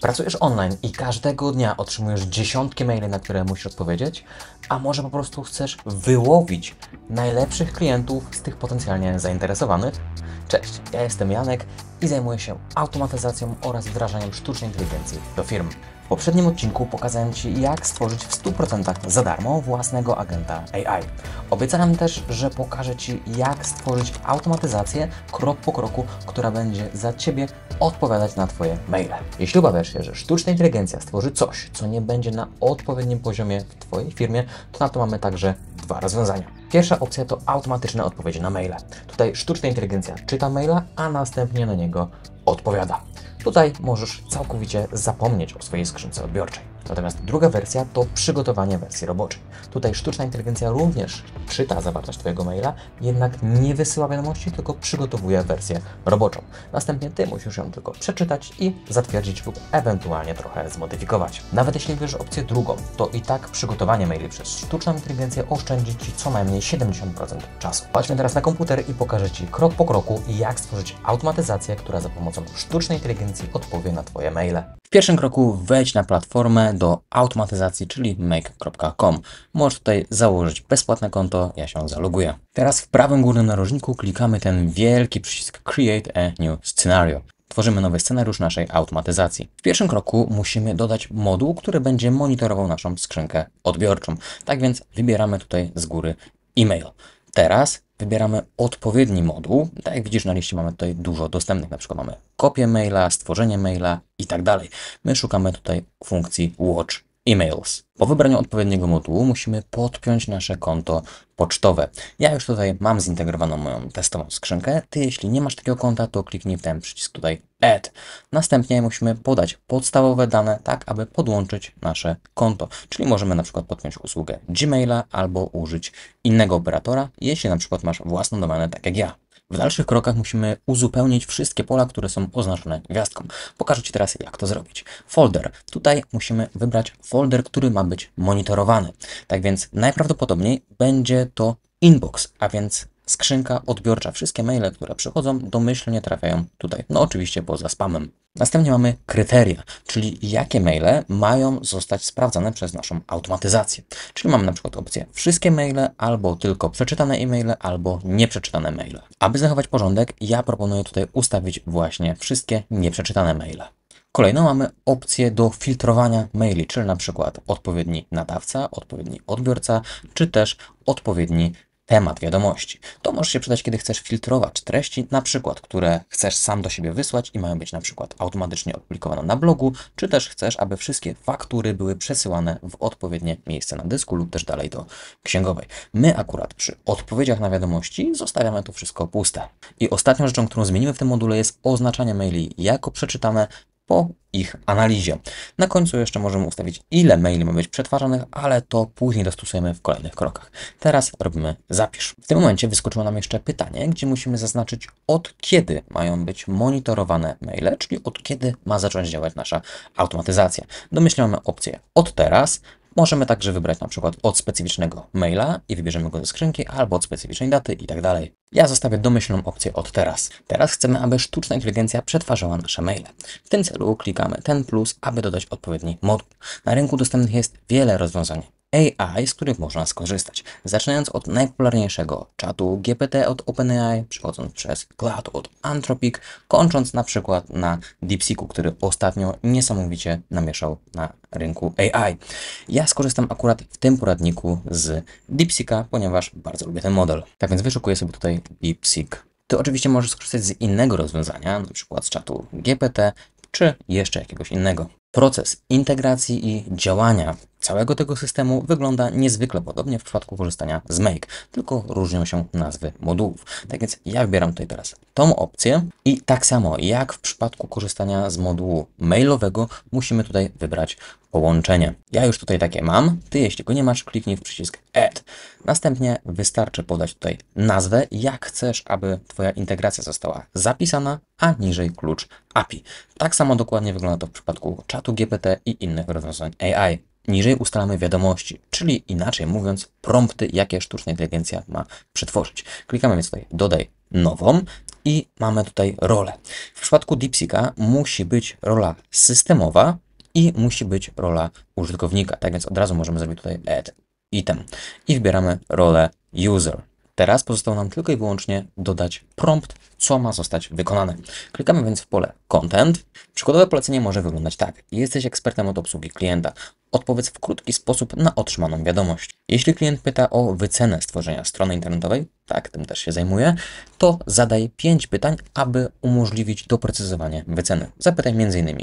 Pracujesz online i każdego dnia otrzymujesz dziesiątki maili, na które musisz odpowiedzieć, a może po prostu chcesz wyłowić najlepszych klientów z tych potencjalnie zainteresowanych? Cześć, ja jestem Janek i zajmuję się automatyzacją oraz wdrażaniem sztucznej inteligencji do firm. W poprzednim odcinku pokazałem Ci, jak stworzyć w 100% za darmo własnego agenta AI. Obiecałem też, że pokażę Ci, jak stworzyć automatyzację krok po kroku, która będzie za Ciebie odpowiadać na Twoje maile. Jeśli obawiasz się, że sztuczna inteligencja stworzy coś, co nie będzie na odpowiednim poziomie w Twojej firmie, to na to mamy także dwa rozwiązania. Pierwsza opcja to automatyczne odpowiedzi na maile. Tutaj sztuczna inteligencja czyta maila, a następnie na niego odpowiada. Tutaj możesz całkowicie zapomnieć o swojej skrzynce odbiorczej. Natomiast druga wersja to przygotowanie wersji roboczej. Tutaj sztuczna inteligencja również czyta zawartość Twojego maila, jednak nie wysyła wiadomości, tylko przygotowuje wersję roboczą. Następnie Ty musisz ją tylko przeczytać i zatwierdzić lub ewentualnie trochę zmodyfikować. Nawet jeśli wiesz opcję drugą, to i tak przygotowanie maili przez sztuczną inteligencję oszczędzi Ci co najmniej 70% czasu. Patrzmy teraz na komputer i pokażę Ci krok po kroku, jak stworzyć automatyzację, która za pomocą sztucznej inteligencji odpowie na Twoje maile. W pierwszym kroku wejdź na platformę do automatyzacji, czyli make.com. Możesz tutaj założyć bezpłatne konto, ja się zaloguję. Teraz w prawym górnym narożniku klikamy ten wielki przycisk Create a New Scenario. Tworzymy nowy scenariusz naszej automatyzacji. W pierwszym kroku musimy dodać moduł, który będzie monitorował naszą skrzynkę odbiorczą. Tak więc wybieramy tutaj z góry e-mail. Teraz wybieramy odpowiedni moduł. Tak jak widzisz na liście mamy tutaj dużo dostępnych, na przykład mamy kopię maila, stworzenie maila i tak dalej. My szukamy tutaj funkcji watch e-mails. Po wybraniu odpowiedniego modułu musimy podpiąć nasze konto pocztowe. Ja już tutaj mam zintegrowaną moją testową skrzynkę. Ty, jeśli nie masz takiego konta, to kliknij w ten przycisk tutaj Add. Następnie musimy podać podstawowe dane, tak aby podłączyć nasze konto. Czyli możemy na przykład podpiąć usługę Gmaila albo użyć innego operatora, jeśli na przykład masz własną domenę, tak jak ja. W dalszych krokach musimy uzupełnić wszystkie pola, które są oznaczone gwiazdką. Pokażę Ci teraz, jak to zrobić. Folder. Tutaj musimy wybrać folder, który ma być monitorowany. Tak więc najprawdopodobniej będzie to inbox, a więc skrzynka odbiorcza. Wszystkie maile, które przychodzą, domyślnie trafiają tutaj. No oczywiście poza spamem. Następnie mamy kryteria, czyli jakie maile mają zostać sprawdzane przez naszą automatyzację. Czyli mamy na przykład opcję wszystkie maile, albo tylko przeczytane e-maile, albo nieprzeczytane maile. Aby zachować porządek, ja proponuję tutaj ustawić właśnie wszystkie nieprzeczytane maile. Kolejno mamy opcję do filtrowania maili, czyli na przykład odpowiedni nadawca, odpowiedni odbiorca, czy też odpowiedni temat wiadomości. To może się przydać, kiedy chcesz filtrować treści, na przykład, które chcesz sam do siebie wysłać i mają być na przykład automatycznie opublikowane na blogu, czy też chcesz, aby wszystkie faktury były przesyłane w odpowiednie miejsce na dysku lub też dalej do księgowej. My akurat przy odpowiedziach na wiadomości zostawiamy to wszystko puste. I ostatnią rzeczą, którą zmienimy w tym module jest oznaczanie maili jako przeczytane po ich analizie. Na końcu jeszcze możemy ustawić, ile maili ma być przetwarzanych, ale to później dostosujemy w kolejnych krokach. Teraz robimy zapisz. W tym momencie wyskoczyło nam jeszcze pytanie, gdzie musimy zaznaczyć, od kiedy mają być monitorowane maile, czyli od kiedy ma zacząć działać nasza automatyzacja. Domyślamy opcję od teraz, Możemy także wybrać na przykład od specyficznego maila i wybierzemy go ze skrzynki, albo od specyficznej daty i tak dalej. Ja zostawię domyślną opcję od teraz. Teraz chcemy, aby sztuczna inteligencja przetwarzała nasze maile. W tym celu klikamy ten plus, aby dodać odpowiedni moduł. Na rynku dostępnych jest wiele rozwiązań. AI, z których można skorzystać, zaczynając od najpopularniejszego czatu GPT od OpenAI, przechodząc przez Cloud od Anthropic, kończąc na przykład na DeepSeeku, który ostatnio niesamowicie namieszał na rynku AI. Ja skorzystam akurat w tym poradniku z DeepSeeka, ponieważ bardzo lubię ten model. Tak więc wyszukuję sobie tutaj DeepSeek. Ty oczywiście możesz skorzystać z innego rozwiązania, np. z czatu GPT, czy jeszcze jakiegoś innego. Proces integracji i działania całego tego systemu wygląda niezwykle podobnie w przypadku korzystania z Make, tylko różnią się nazwy modułów. Tak więc ja wybieram tutaj teraz tą opcję i tak samo jak w przypadku korzystania z modułu mailowego musimy tutaj wybrać połączenie. Ja już tutaj takie mam. Ty, jeśli go nie masz, kliknij w przycisk Add. Następnie wystarczy podać tutaj nazwę, jak chcesz, aby Twoja integracja została zapisana, a niżej klucz API. Tak samo dokładnie wygląda to w przypadku czatu GPT i innych rozwiązań AI. Niżej ustalamy wiadomości, czyli inaczej mówiąc, prompty, jakie sztuczna inteligencja ma przetworzyć. Klikamy więc tutaj dodaj nową i mamy tutaj rolę. W przypadku DeepSeeka musi być rola systemowa, i musi być rola użytkownika. Tak więc od razu możemy zrobić tutaj add item i wybieramy rolę user. Teraz pozostało nam tylko i wyłącznie dodać prompt, co ma zostać wykonane. Klikamy więc w pole Content. Przykładowe polecenie może wyglądać tak. Jesteś ekspertem od obsługi klienta. Odpowiedz w krótki sposób na otrzymaną wiadomość. Jeśli klient pyta o wycenę stworzenia strony internetowej, tak, tym też się zajmuję, to zadaj 5 pytań, aby umożliwić doprecyzowanie wyceny. Zapytaj m.in.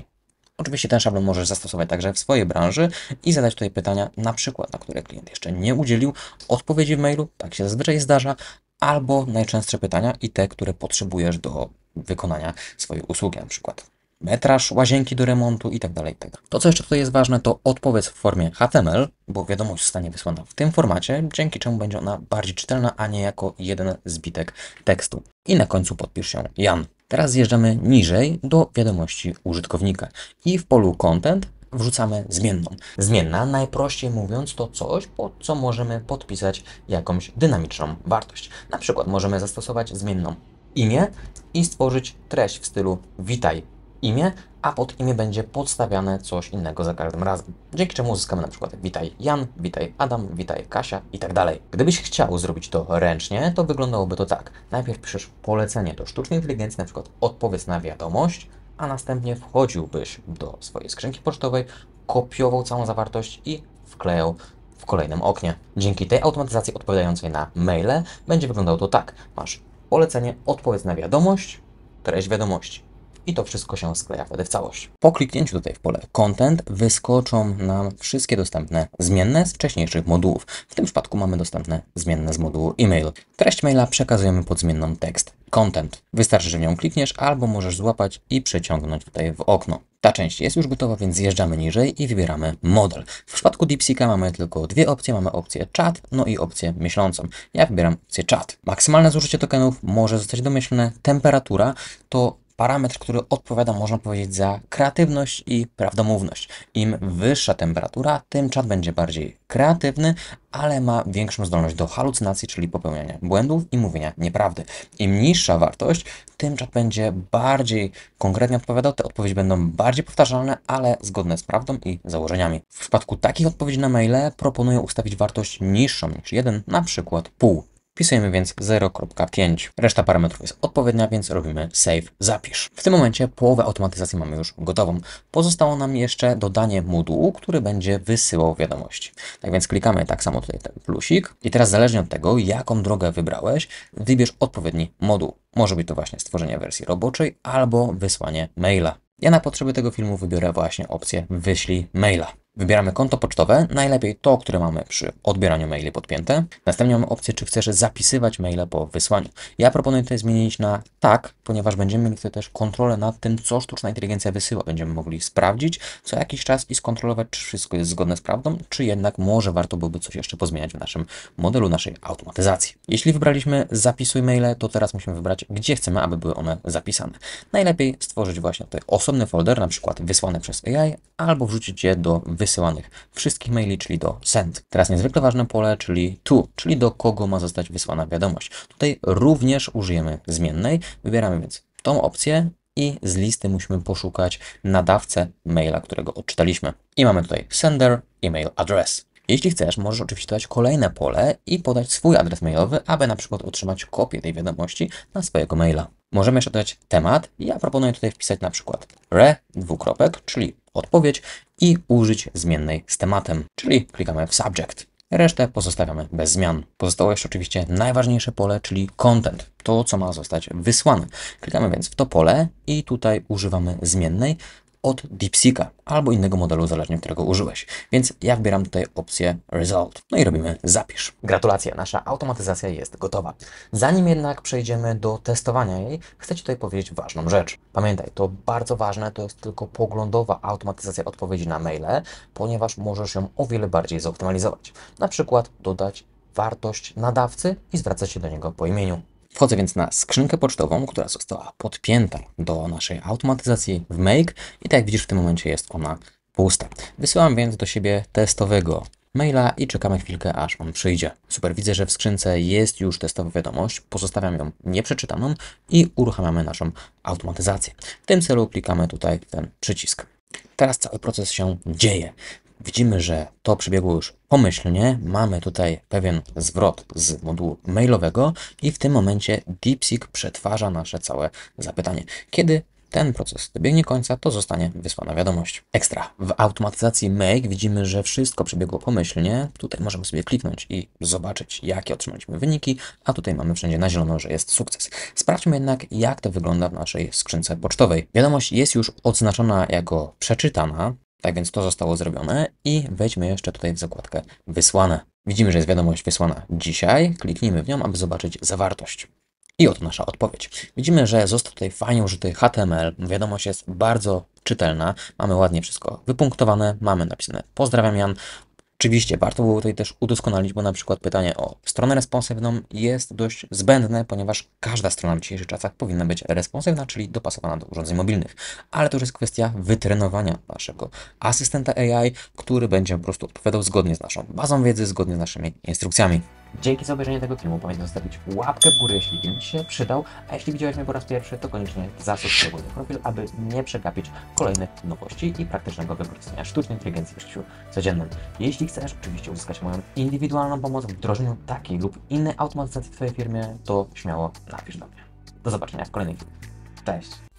Oczywiście ten szablon możesz zastosować także w swojej branży i zadać tutaj pytania, na przykład, na które klient jeszcze nie udzielił odpowiedzi w mailu, tak się zazwyczaj zdarza, albo najczęstsze pytania i te, które potrzebujesz do wykonania swojej usługi na przykład metraż łazienki do remontu itd. Tak tak to, co jeszcze tutaj jest ważne, to odpowiedź w formie HTML, bo wiadomość zostanie wysłana w tym formacie, dzięki czemu będzie ona bardziej czytelna, a nie jako jeden zbitek tekstu. I na końcu podpisz się Jan. Teraz zjeżdżamy niżej do wiadomości użytkownika i w polu content wrzucamy zmienną. Zmienna, najprościej mówiąc, to coś, pod co możemy podpisać jakąś dynamiczną wartość. Na przykład możemy zastosować zmienną imię i stworzyć treść w stylu witaj imię, a pod imię będzie podstawiane coś innego za każdym razem. Dzięki czemu uzyskamy na przykład witaj Jan, witaj Adam, witaj Kasia i tak dalej. Gdybyś chciał zrobić to ręcznie, to wyglądałoby to tak. Najpierw piszesz polecenie do sztucznej inteligencji, na przykład odpowiedz na wiadomość, a następnie wchodziłbyś do swojej skrzynki pocztowej, kopiował całą zawartość i wklejał w kolejnym oknie. Dzięki tej automatyzacji odpowiadającej na maile będzie wyglądało to tak. Masz polecenie, odpowiedz na wiadomość, treść wiadomości i to wszystko się skleja wtedy w całość. Po kliknięciu tutaj w pole Content wyskoczą nam wszystkie dostępne zmienne z wcześniejszych modułów. W tym przypadku mamy dostępne zmienne z modułu e-mail. Treść maila przekazujemy pod zmienną tekst content. Wystarczy, że w nią klikniesz, albo możesz złapać i przeciągnąć tutaj w okno. Ta część jest już gotowa, więc zjeżdżamy niżej i wybieramy model. W przypadku DeepSeeka mamy tylko dwie opcje. Mamy opcję chat, no i opcję myślącą. Ja wybieram opcję chat. Maksymalne zużycie tokenów może zostać domyślne. Temperatura to parametr, który odpowiada, można powiedzieć, za kreatywność i prawdomówność. Im wyższa temperatura, tym czat będzie bardziej kreatywny, ale ma większą zdolność do halucynacji, czyli popełniania błędów i mówienia nieprawdy. Im niższa wartość, tym czat będzie bardziej konkretnie odpowiadał, te odpowiedzi będą bardziej powtarzalne, ale zgodne z prawdą i założeniami. W przypadku takich odpowiedzi na maile proponuję ustawić wartość niższą niż 1, na przykład pół. Wpisujemy więc 0.5. Reszta parametrów jest odpowiednia, więc robimy save zapisz. W tym momencie połowę automatyzacji mamy już gotową. Pozostało nam jeszcze dodanie modułu, który będzie wysyłał wiadomości. Tak więc klikamy tak samo tutaj ten plusik i teraz zależnie od tego, jaką drogę wybrałeś, wybierz odpowiedni moduł. Może być to właśnie stworzenie wersji roboczej albo wysłanie maila. Ja na potrzeby tego filmu wybiorę właśnie opcję wyślij maila. Wybieramy konto pocztowe, najlepiej to, które mamy przy odbieraniu maili podpięte. Następnie mamy opcję, czy chcesz zapisywać maile po wysłaniu. Ja proponuję tutaj zmienić na tak, ponieważ będziemy mieli tutaj też kontrolę nad tym, co sztuczna inteligencja wysyła. Będziemy mogli sprawdzić co jakiś czas i skontrolować, czy wszystko jest zgodne z prawdą, czy jednak może warto byłoby coś jeszcze pozmieniać w naszym modelu naszej automatyzacji. Jeśli wybraliśmy zapisuj maile, to teraz musimy wybrać, gdzie chcemy, aby były one zapisane. Najlepiej stworzyć właśnie tutaj osobny folder, na przykład wysłane przez AI, albo wrzucić je do wysłania wysyłanych wszystkich maili, czyli do send. Teraz niezwykle ważne pole, czyli to, czyli do kogo ma zostać wysłana wiadomość. Tutaj również użyjemy zmiennej, wybieramy więc tą opcję i z listy musimy poszukać nadawcę maila, którego odczytaliśmy. I mamy tutaj sender, email address. Jeśli chcesz, możesz oczywiście dodać kolejne pole i podać swój adres mailowy, aby na przykład otrzymać kopię tej wiadomości na swojego maila możemy jeszcze dodać temat. Ja proponuję tutaj wpisać na przykład re, dwukropek, czyli odpowiedź i użyć zmiennej z tematem, czyli klikamy w subject. Resztę pozostawiamy bez zmian. Pozostało jeszcze oczywiście najważniejsze pole, czyli content, to co ma zostać wysłane. Klikamy więc w to pole i tutaj używamy zmiennej, od DeepSeeka albo innego modelu, zależnie którego użyłeś. Więc ja wybieram tutaj opcję Result. No i robimy zapisz. Gratulacje, nasza automatyzacja jest gotowa. Zanim jednak przejdziemy do testowania jej, chcę Ci tutaj powiedzieć ważną rzecz. Pamiętaj, to bardzo ważne, to jest tylko poglądowa automatyzacja odpowiedzi na maile, ponieważ możesz ją o wiele bardziej zoptymalizować. Na przykład dodać wartość nadawcy i zwracać się do niego po imieniu. Wchodzę więc na skrzynkę pocztową, która została podpięta do naszej automatyzacji w Make i tak jak widzisz w tym momencie jest ona pusta. Wysyłam więc do siebie testowego maila i czekamy chwilkę, aż on przyjdzie. Super, widzę, że w skrzynce jest już testowa wiadomość, pozostawiam ją nieprzeczytaną i uruchamiamy naszą automatyzację. W tym celu klikamy tutaj w ten przycisk. Teraz cały proces się dzieje. Widzimy, że to przebiegło już pomyślnie. Mamy tutaj pewien zwrot z modułu mailowego i w tym momencie DeepSeek przetwarza nasze całe zapytanie. Kiedy ten proces dobiegnie końca, to zostanie wysłana wiadomość. Ekstra. W automatyzacji make widzimy, że wszystko przebiegło pomyślnie. Tutaj możemy sobie kliknąć i zobaczyć, jakie otrzymaliśmy wyniki, a tutaj mamy wszędzie na zielono, że jest sukces. Sprawdźmy jednak, jak to wygląda w naszej skrzynce pocztowej. Wiadomość jest już odznaczona jako przeczytana, tak więc to zostało zrobione i wejdźmy jeszcze tutaj w zakładkę wysłane. Widzimy, że jest wiadomość wysłana dzisiaj. Kliknijmy w nią, aby zobaczyć zawartość. I oto nasza odpowiedź. Widzimy, że został tutaj fajnie użyty HTML. Wiadomość jest bardzo czytelna. Mamy ładnie wszystko wypunktowane. Mamy napisane pozdrawiam Jan Oczywiście warto było tutaj też udoskonalić, bo na przykład pytanie o stronę responsywną jest dość zbędne, ponieważ każda strona w dzisiejszych czasach powinna być responsywna, czyli dopasowana do urządzeń mobilnych. Ale to już jest kwestia wytrenowania naszego asystenta AI, który będzie po prostu odpowiadał zgodnie z naszą bazą wiedzy, zgodnie z naszymi instrukcjami. Dzięki za obejrzenie tego filmu. Pamiętaj zostawić łapkę w górę, jeśli film Ci się przydał, a jeśli widziałeś mnie po raz pierwszy, to koniecznie zasubskrybuj mój profil, aby nie przegapić kolejnych nowości i praktycznego wykorzystania sztucznej inteligencji w życiu codziennym. Jeśli chcesz oczywiście uzyskać moją indywidualną pomoc w wdrożeniu takiej lub innej automatyzacji w Twojej firmie, to śmiało napisz do mnie. Do zobaczenia w kolejnym filmie. Cześć!